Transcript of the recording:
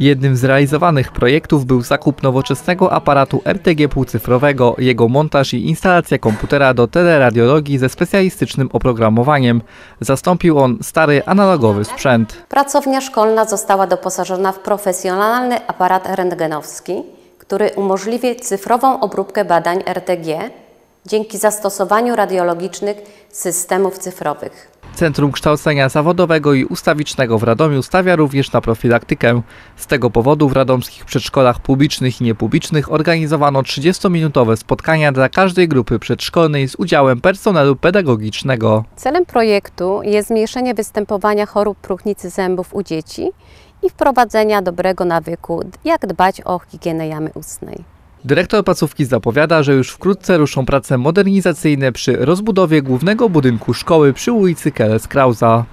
Jednym z realizowanych projektów był zakup nowoczesnego aparatu RTG półcyfrowego, jego montaż i instalacja komputera do teleradiologii ze specjalistycznym oprogramowaniem. Zastąpił on stary analogowy sprzęt. Pracownia szkolna została doposażona w profesjonalny aparat rentgenowski, który umożliwi cyfrową obróbkę badań RTG dzięki zastosowaniu radiologicznych systemów cyfrowych. Centrum Kształcenia Zawodowego i Ustawicznego w Radomiu stawia również na profilaktykę. Z tego powodu w radomskich przedszkolach publicznych i niepublicznych organizowano 30-minutowe spotkania dla każdej grupy przedszkolnej z udziałem personelu pedagogicznego. Celem projektu jest zmniejszenie występowania chorób próchnicy zębów u dzieci i wprowadzenia dobrego nawyku, jak dbać o higienę jamy ustnej. Dyrektor placówki zapowiada, że już wkrótce ruszą prace modernizacyjne przy rozbudowie głównego budynku szkoły przy ulicy Keles Krauza.